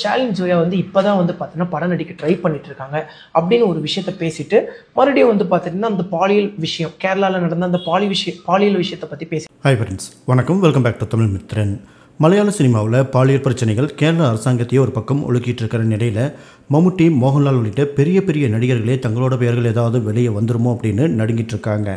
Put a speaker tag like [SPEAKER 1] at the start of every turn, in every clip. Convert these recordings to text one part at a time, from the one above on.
[SPEAKER 1] ஷாலின் சூர்யா வந்து இப்போதான் வந்து பார்த்தீங்கன்னா படம் நடிக்க ட்ரை பண்ணிட்டு இருக்காங்க அப்படின்னு ஒரு விஷயத்த பேசிட்டு மறுபடியும் வந்து பார்த்தீங்கன்னா அந்த பாலியல் விஷயம் கேரளாவில் நடந்த அந்த பாலி விஷய பாலியல் விஷயத்தை பற்றி பேசி ஹாய் ஃப்ரெண்ட்ஸ் வணக்கம் welcome back to Tamil Mithran மலையாள சினிமாவில் பாலியல் பிரச்சனைகள் கேரள அரசாங்கத்தையே ஒரு பக்கம் ஒழுக்கிட்டு இருக்கிற நிலையில் மம்முட்டி மோகன்லால் உள்ளிட்ட பெரிய பெரிய நடிகர்களே தங்களோட பெயர்கள் ஏதாவது வெளியே வந்துருமோ அப்படின்னு நடுங்கிட்டு இருக்காங்க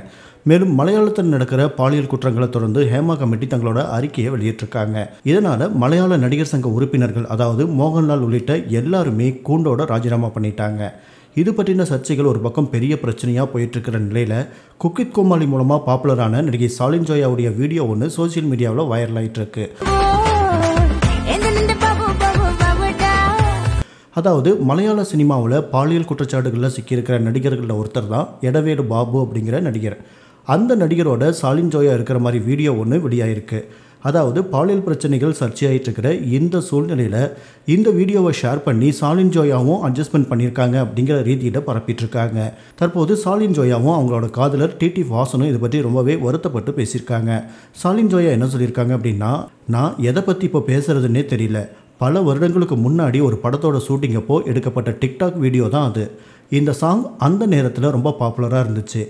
[SPEAKER 1] மேலும் மலையாளத்தில் நடக்கிற பாலியல் குற்றங்களை தொடர்ந்து ஹேமா கமிட்டி தங்களோட அறிக்கையை வெளியிட்டிருக்காங்க இதனால் மலையாள நடிகர் சங்க உறுப்பினர்கள் அதாவது மோகன்லால் உள்ளிட்ட எல்லாருமே கூண்டோட ராஜினாமா பண்ணிட்டாங்க இது பற்றின சர்ச்சைகள் ஒரு பக்கம் பெரிய பிரச்சனையாக போயிட்டுருக்கிற நிலையில் குக்கித் கோமாளி மூலமாக பாப்புலரான நடிகை சாலின் ஜோயாவுடைய வீடியோ ஒன்று சோசியல் மீடியாவில் வைரல் ஆகிட்டு இருக்கு அதாவது மலையாள சினிமாவில் பாலியல் குற்றச்சாட்டுகளில் சிக்கியிருக்கிற நடிகர்களில் ஒருத்தர் தான் எடவேடு பாபு அப்படிங்கிற நடிகர் அந்த நடிகரோட சாலின் ஜோயா இருக்கிற மாதிரி வீடியோ ஒன்று வெளியாயிருக்கு அதாவது பாலியல் பிரச்சனைகள் சர்ச்சையாயிட்டிருக்கிற இந்த சூழ்நிலையில் இந்த வீடியோவை ஷேர் பண்ணி சாலின் ஜோயாவும் அட்ஜஸ்ட்மெண்ட் பண்ணியிருக்காங்க அப்படிங்கிற ரீதியில் பரப்பிட்டுருக்காங்க தற்போது சாலின் ஜோயாவும் அவங்களோட காதலர் டிடி வாசனும் இதை பற்றி ரொம்பவே வருத்தப்பட்டு பேசியிருக்காங்க சாலின் ஜோயா என்ன சொல்லியிருக்காங்க அப்படின்னா நான் எதை பற்றி இப்போ பேசுகிறதுனே தெரியல பல வருடங்களுக்கு முன்னாடி ஒரு படத்தோட ஷூட்டிங் அப்போ எடுக்கப்பட்ட டிக்டாக் வீடியோ தான் அது இந்த சாங் அந்த நேரத்தில் ரொம்ப பாப்புலராக இருந்துச்சு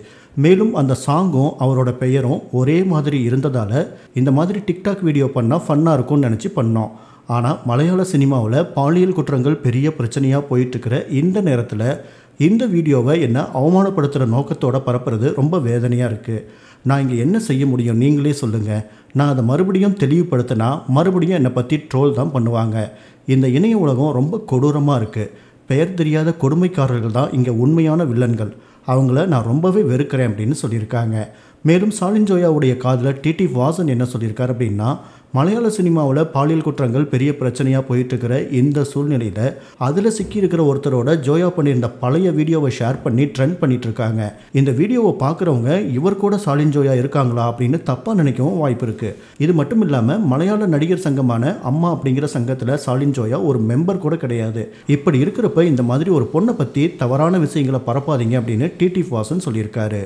[SPEAKER 1] மேலும் அந்த சாங்கும் அவரோட பெயரும் ஒரே மாதிரி இருந்ததால் இந்த மாதிரி டிக்டாக் வீடியோ பண்ணால் ஃபன்னாக இருக்கும்னு நினச்சி பண்ணோம் ஆனால் மலையாள சினிமாவில் பாலியல் குற்றங்கள் பெரிய பிரச்சனையாக போயிட்டுருக்கிற இந்த நேரத்தில் இந்த வீடியோவை என்னை அவமானப்படுத்துகிற நோக்கத்தோடு பரப்புறது ரொம்ப வேதனையாக இருக்குது நான் இங்கே என்ன செய்ய முடியும் நீங்களே சொல்லுங்கள் நான் அதை மறுபடியும் தெளிவுபடுத்தினா மறுபடியும் என்னை பற்றி ட்ரோல் தான் பண்ணுவாங்க இந்த இணைய உலகம் ரொம்ப கொடூரமாக இருக்குது பெயர் தெரியாத கொடுமைக்காரர்கள் தான் இங்கே உண்மையான வில்லன்கள் அவங்கள நான் ரொம்பவே வெறுக்கிறேன் அப்படின்னு சொல்லியிருக்காங்க மேலும் சாலின் ஜோயாவுடைய காதில் டிடி வாசன் என்ன சொல்லியிருக்காரு அப்படின்னா மலையாள சினிமாவில் பாலியல் குற்றங்கள் பெரிய பிரச்சனையாக போயிட்டுருக்கிற இந்த சூழ்நிலையில் அதில் சிக்கியிருக்கிற ஒருத்தரோட ஜோயா பண்ணியிருந்த பழைய வீடியோவை ஷேர் பண்ணி ட்ரெண்ட் பண்ணிட்டு இருக்காங்க இந்த வீடியோவை பார்க்குறவங்க இவர் கூட சாலின் ஜோயா இருக்காங்களா அப்படின்னு தப்பாக நினைக்கவும் வாய்ப்பு இருக்குது இது மட்டும் இல்லாமல் மலையாள நடிகர் சங்கமான அம்மா அப்படிங்கிற சங்கத்தில் சாலின் ஜோயா ஒரு மெம்பர் கூட கிடையாது இப்படி இருக்கிறப்ப இந்த மாதிரி ஒரு பொண்ணை பற்றி தவறான விஷயங்களை பரப்பாதீங்க அப்படின்னு டிடி வாசன் சொல்லியிருக்காரு